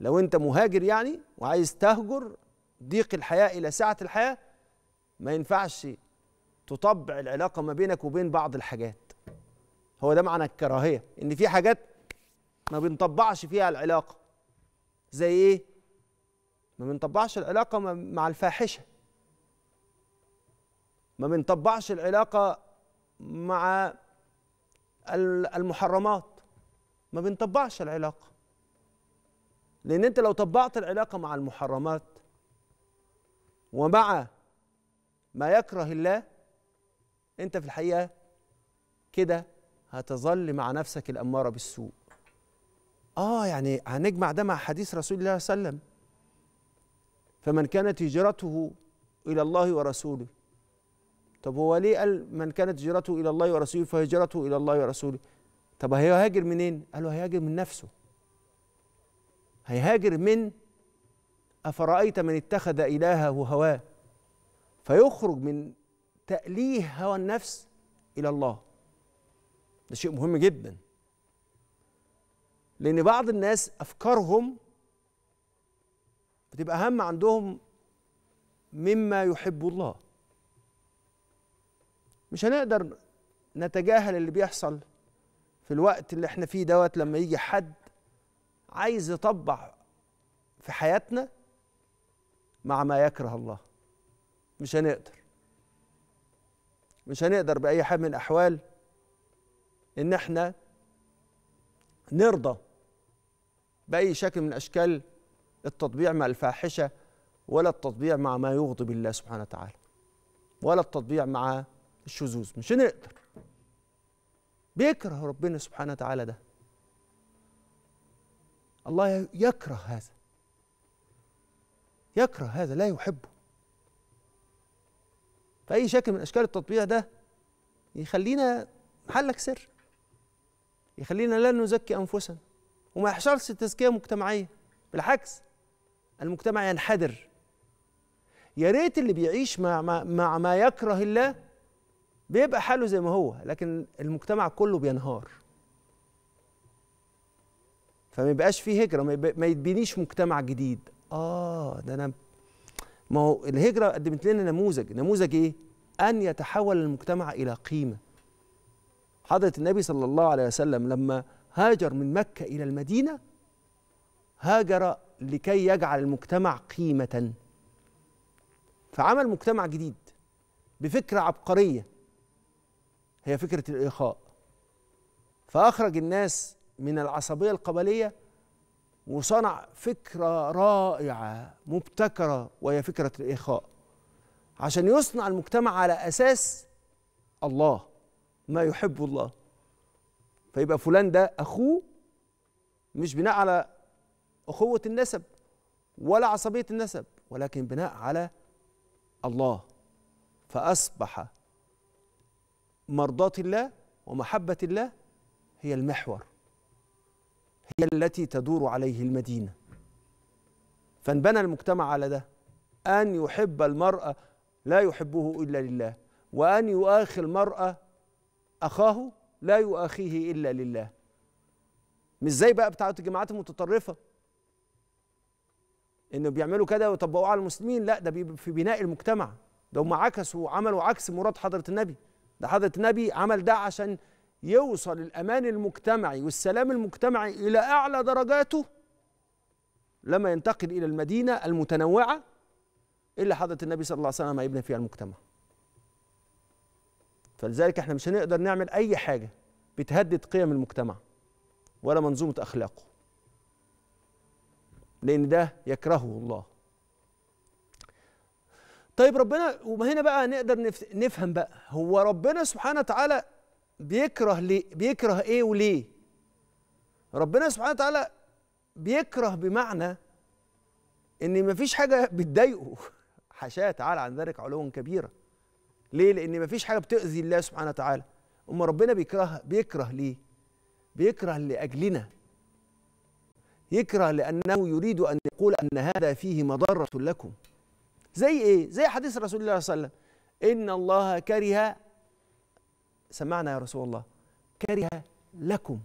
لو انت مهاجر يعني وعايز تهجر ضيق الحياه الى سعه الحياه ما ينفعش تطبع العلاقه ما بينك وبين بعض الحاجات هو ده معنى الكراهيه ان في حاجات ما بنطبعش فيها العلاقه زي ايه ما بنطبعش العلاقه مع الفاحشه ما بنطبعش العلاقه مع المحرمات ما بنطبعش العلاقه لأن أنت لو طبعت العلاقة مع المحرمات ومع ما يكره الله أنت في الحقيقة كده هتظل مع نفسك الأمارة بالسوء آه يعني هنجمع ده مع حديث رسول الله صلى الله عليه وسلم فمن كانت هجرته إلى الله ورسوله طب هو ليه قال من كانت هجرته إلى الله ورسوله فهجرته إلى الله ورسوله طب هيهاجر منين؟ قالوا هيهاجر من نفسه هيهاجر من أفرأيت من اتخذ إلهه هواه فيخرج من تأليه هوى النفس إلى الله ده شيء مهم جدا لأن بعض الناس أفكارهم بتبقى أهم عندهم مما يحب الله مش هنقدر نتجاهل اللي بيحصل في الوقت اللي احنا فيه دوت لما يجي حد عايز يطبع في حياتنا مع ما يكره الله مش هنقدر مش هنقدر بأي حال من الأحوال إن إحنا نرضى بأي شكل من أشكال التطبيع مع الفاحشة ولا التطبيع مع ما يغضب الله سبحانه وتعالى ولا التطبيع مع الشذوذ مش هنقدر بيكره ربنا سبحانه وتعالى ده الله يكره هذا يكره هذا لا يحبه فأي شكل من أشكال التطبيع ده يخلينا محلك سر يخلينا لا نزكي أنفسنا وما يحصلش تزكية مجتمعية بالعكس المجتمع ينحدر يا ريت اللي بيعيش مع ما, مع ما يكره الله بيبقى حاله زي ما هو لكن المجتمع كله بينهار فما يبقاش فيه هجره ما يتبنيش مجتمع جديد اه ده انا ما هو الهجره قدمت لنا نموذج نموذج ايه ان يتحول المجتمع الى قيمه حضره النبي صلى الله عليه وسلم لما هاجر من مكه الى المدينه هاجر لكي يجعل المجتمع قيمه فعمل مجتمع جديد بفكره عبقريه هي فكره الاخاء فاخرج الناس من العصبية القبلية وصنع فكرة رائعة مبتكرة وهي فكرة الإخاء عشان يصنع المجتمع على أساس الله ما يحب الله فيبقى فلان ده أخوه مش بناء على أخوة النسب ولا عصبية النسب ولكن بناء على الله فأصبح مرضاة الله ومحبة الله هي المحور هي التي تدور عليه المدينة فانبنى المجتمع على ده أن يحب المرأة لا يحبه إلا لله وأن يؤاخي المرأة أخاه لا يؤاخيه إلا لله مش زي بقى بتاعت الجماعات المتطرفة إنه بيعملوا كده ويطبقوه على المسلمين لا ده بيبقى في بناء المجتمع ده هم عكسوا وعملوا عكس مراد حضرة النبي ده حضرة النبي عمل ده عشان يوصل الأمان المجتمعي والسلام المجتمعي إلى أعلى درجاته لما ينتقل إلى المدينة المتنوعة اللي حضرة النبي صلى الله عليه وسلم هيبني فيها المجتمع فلذلك احنا مش هنقدر نعمل أي حاجة بتهدد قيم المجتمع ولا منظومة أخلاقه لأن ده يكرهه الله طيب ربنا وما هنا بقى نقدر نفهم بقى هو ربنا سبحانه وتعالى بيكره ليه بيكره ايه وليه ربنا سبحانه وتعالى بيكره بمعنى ان مفيش حاجه بتضايقه حاشاه تعالى عن ذلك علوا كبيرا ليه لان مفيش حاجه بتؤذي الله سبحانه وتعالى اما ربنا بيكره بيكره ليه بيكره لاجلنا يكره لانه يريد ان يقول ان هذا فيه مضره لكم زي ايه زي حديث رسول الله صلى الله عليه وسلم ان الله كره سمعنا يا رسول الله كره لكم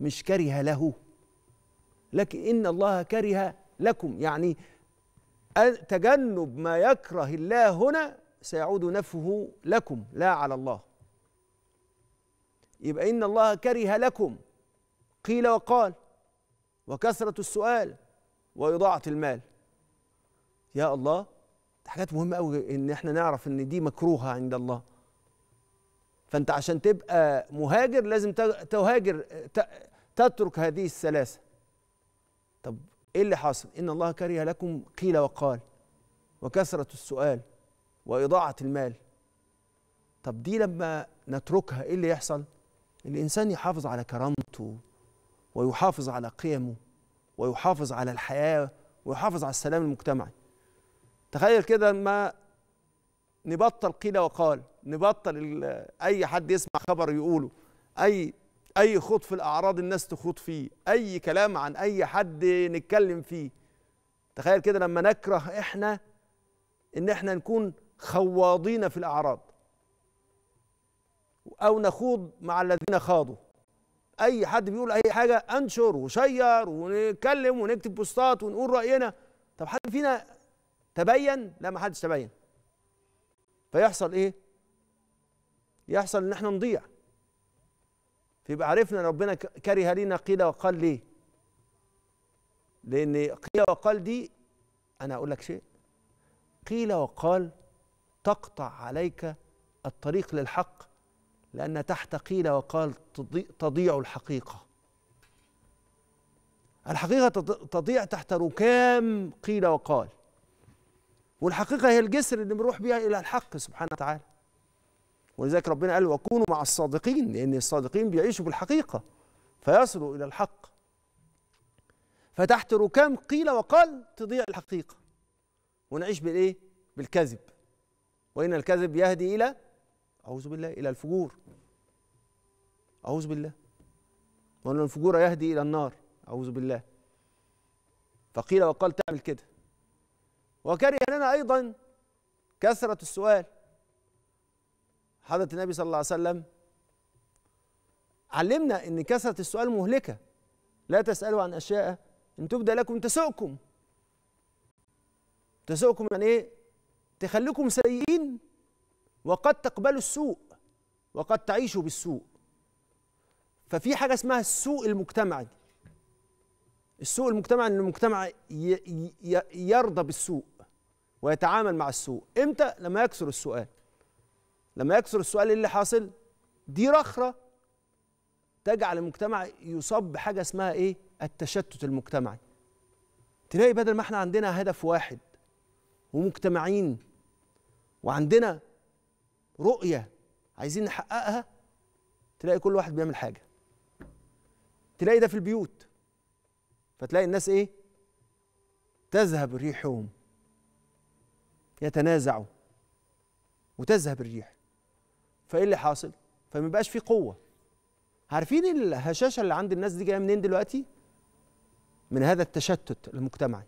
مش كره له لكن إن الله كره لكم يعني تجنب ما يكره الله هنا سيعود نفه لكم لا على الله يبقى إن الله كره لكم قيل وقال وكثرة السؤال وإضاعة المال يا الله حاجات مهمة أوي إن إحنا نعرف إن دي مكروهة عند الله فانت عشان تبقى مهاجر لازم تهاجر تترك هذه الثلاثه طب ايه اللي حاصل ان الله كره لكم قيل وقال وكثره السؤال واضاعه المال طب دي لما نتركها ايه اللي يحصل الانسان يحافظ على كرامته ويحافظ على قيمه ويحافظ على الحياه ويحافظ على السلام المجتمعي تخيل كده ما نبطل قيل وقال نبطل اي حد يسمع خبر يقوله اي اي خوض في الاعراض الناس تخوض فيه اي كلام عن اي حد نتكلم فيه تخيل كده لما نكره احنا ان احنا نكون خواضين في الاعراض او نخوض مع الذين خاضوا اي حد بيقول اي حاجه انشر وشير ونتكلم ونكتب بوستات ونقول راينا طب حد فينا تبين لا ما حدش تبين فيحصل ايه يحصل ان احنا نضيع فيبقى عرفنا ان ربنا كره لنا قيل وقال ليه لان قيل وقال دي انا اقول لك شيء قيل وقال تقطع عليك الطريق للحق لأن تحت قيل وقال تضيع الحقيقة الحقيقة تضيع تحت ركام قيل وقال والحقيقة هي الجسر اللي بنروح بيها إلى الحق سبحانه وتعالى ولذلك ربنا قال وكونوا مع الصادقين لأن الصادقين بيعيشوا بالحقيقة فيصلوا إلى الحق فتحت ركام قيل وقال تضيع الحقيقة ونعيش بالإيه؟ بالكذب وإن الكذب يهدي إلى أعوذ بالله إلى الفجور أعوذ بالله وأن الفجور يهدي إلى النار أعوذ بالله فقيل وقال تعمل كده وكره لنا أيضا كثرة السؤال حضرة النبي صلى الله عليه وسلم علمنا أن كثرة السؤال مهلكة لا تسألوا عن أشياء إن تبدأ لكم تسؤكم تسؤكم يعني إيه؟ تخليكم سيئين وقد تقبلوا السوء وقد تعيشوا بالسوء ففي حاجة اسمها السوء المجتمعي السوء المجتمعي أن المجتمع يرضى بالسوء ويتعامل مع السوء امتى لما يكثر السؤال لما يكثر السؤال إيه اللي حاصل دي رخره تجعل المجتمع يصاب بحاجه اسمها ايه التشتت المجتمعي تلاقي بدل ما احنا عندنا هدف واحد ومجتمعين وعندنا رؤيه عايزين نحققها تلاقي كل واحد بيعمل حاجه تلاقي ده في البيوت فتلاقي الناس ايه تذهب ريحهم يتنازعوا وتذهب الريح فايه اللي حاصل فما بقاش فيه قوه عارفين الهشاشه اللي عند الناس دي جايه منين دلوقتي من هذا التشتت المجتمعي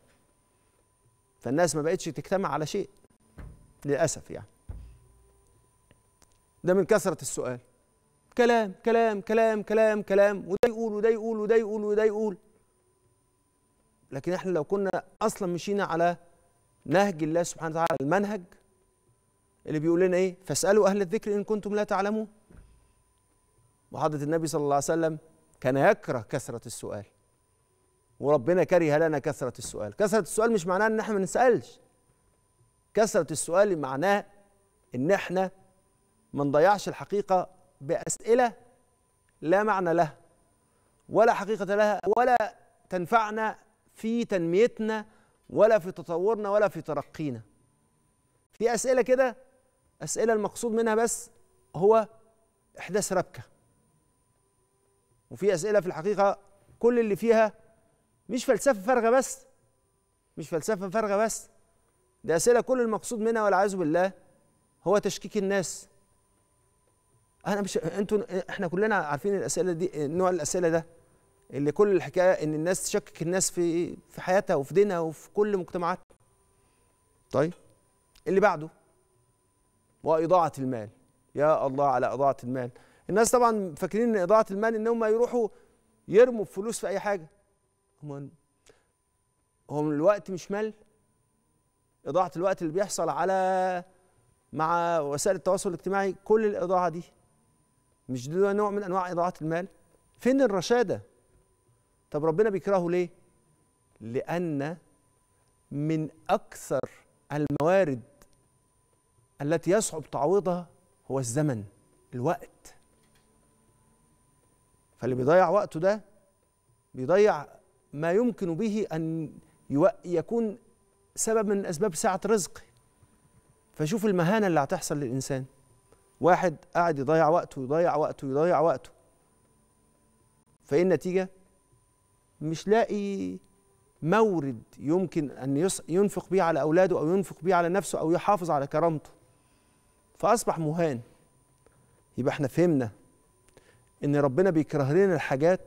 فالناس ما بقتش تجتمع على شيء للاسف يعني ده من كثره السؤال كلام كلام كلام كلام كلام وده يقول وده يقول وده يقول وده يقول لكن احنا لو كنا اصلا مشينا على نهج الله سبحانه وتعالى المنهج اللي بيقول لنا ايه فاسالوا اهل الذكر ان كنتم لا تعلمون وحضره النبي صلى الله عليه وسلم كان يكره كثره السؤال وربنا كره لنا كثره السؤال كثره السؤال مش معناه ان احنا ما نسالش كثره السؤال معناه ان احنا ما نضيعش الحقيقه باسئله لا معنى لها ولا حقيقه لها ولا تنفعنا في تنميتنا ولا في تطورنا ولا في ترقينا في اسئله كده اسئله المقصود منها بس هو احداث ربكه وفي اسئله في الحقيقه كل اللي فيها مش فلسفه فارغه بس مش فلسفه فارغه بس دي اسئله كل المقصود منها والعياذ بالله هو تشكيك الناس انا مش انتوا احنا كلنا عارفين الاسئله دي نوع الاسئله ده اللي كل الحكايه ان الناس تشكك الناس في في حياتها وفي دينها وفي كل مجتمعاتها طيب اللي بعده واضاعه المال يا الله على اضاعه المال الناس طبعا فاكرين ان اضاعه المال ان هم يروحوا يرموا فلوس في اي حاجه هم هو الوقت مش مال اضاعه الوقت اللي بيحصل على مع وسائل التواصل الاجتماعي كل الاضاعه دي مش ده نوع من انواع اضاعه المال فين الرشاده طب ربنا بيكرهه ليه؟ لأن من أكثر الموارد التي يصعب تعويضها هو الزمن الوقت فاللي بيضيع وقته ده بيضيع ما يمكن به أن يكون سبب من أسباب سعة رزقه فشوف المهانة اللي هتحصل للإنسان واحد قاعد يضيع وقته يضيع وقته يضيع وقته فإيه النتيجة؟ مش لاقي مورد يمكن ان ينفق بيه على اولاده او ينفق بيه على نفسه او يحافظ على كرامته فاصبح مهان يبقى احنا فهمنا ان ربنا بيكره لنا الحاجات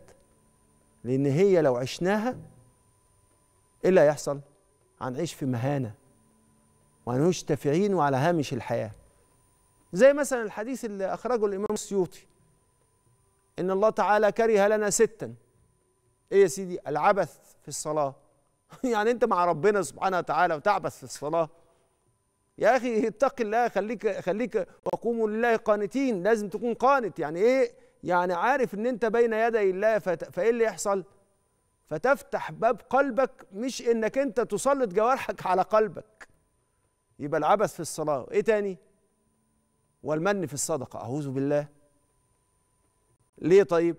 لان هي لو عشناها ايه اللي هيحصل هنعيش في مهانه وهنعيش تافهين وعلى هامش الحياه زي مثلا الحديث اللي اخرجه الامام السيوطي ان الله تعالى كره لنا ستا ايه يا سيدي العبث في الصلاه يعني انت مع ربنا سبحانه وتعالى وتعبث في الصلاه يا اخي اتق الله خليك خليك وقوموا لله قانتين لازم تكون قانت يعني ايه يعني عارف ان انت بين يدي الله فايه اللي يحصل فتفتح باب قلبك مش انك انت تسلط جوارحك على قلبك يبقى العبث في الصلاه ايه تاني والمن في الصدقه اعوذ بالله ليه طيب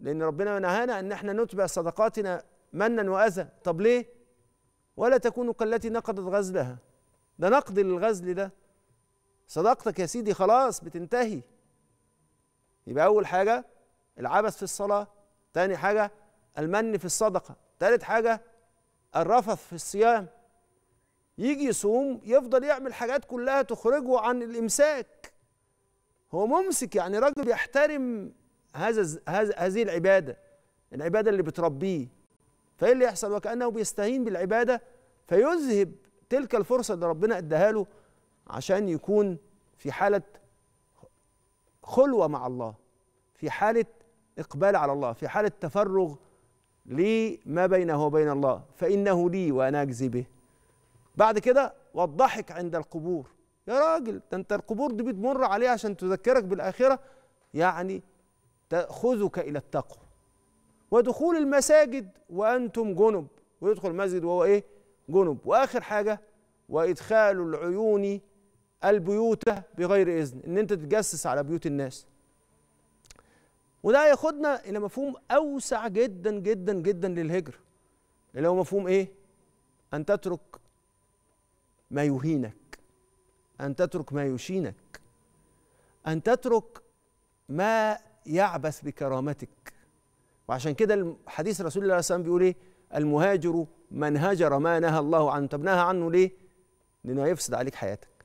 لأن ربنا نهانا أن احنا نتبع صدقاتنا منا وأذى طب ليه؟ ولا تكونوا كالتي نقضت غزلها ده نقد للغزل ده صدقتك يا سيدي خلاص بتنتهي يبقى أول حاجة العبث في الصلاة تاني حاجة المن في الصدقة تالت حاجة الرفث في الصيام يجي يصوم يفضل يعمل حاجات كلها تخرجه عن الإمساك هو ممسك يعني راجل يحترم هذا هذه العباده العباده اللي بتربيه فايه اللي يحصل وكانه بيستهين بالعباده فيذهب تلك الفرصه اللي ربنا اداها له عشان يكون في حاله خلوه مع الله في حاله اقبال على الله في حاله تفرغ لما بينه وبين الله فانه لي وانا اجزي به بعد كده والضحك عند القبور يا راجل ده انت القبور دي بتمر عليها عشان تذكرك بالاخره يعني تأخذك إلى التقوى ودخول المساجد وأنتم جنب ويدخل المسجد وهو إيه جنب وآخر حاجة وإدخال العيون البيوت بغير إذن إن أنت تتجسس على بيوت الناس وده ياخدنا إلى مفهوم أوسع جدا جدا جدا للهجر اللي هو مفهوم إيه أن تترك ما يهينك أن تترك ما يشينك أن تترك ما يعبث بكرامتك وعشان كده حديث رسول الله صلى الله عليه وسلم بيقول ايه المهاجر من هاجر ما نهى الله عنه طب نهى عنه ليه لانه هيفسد عليك حياتك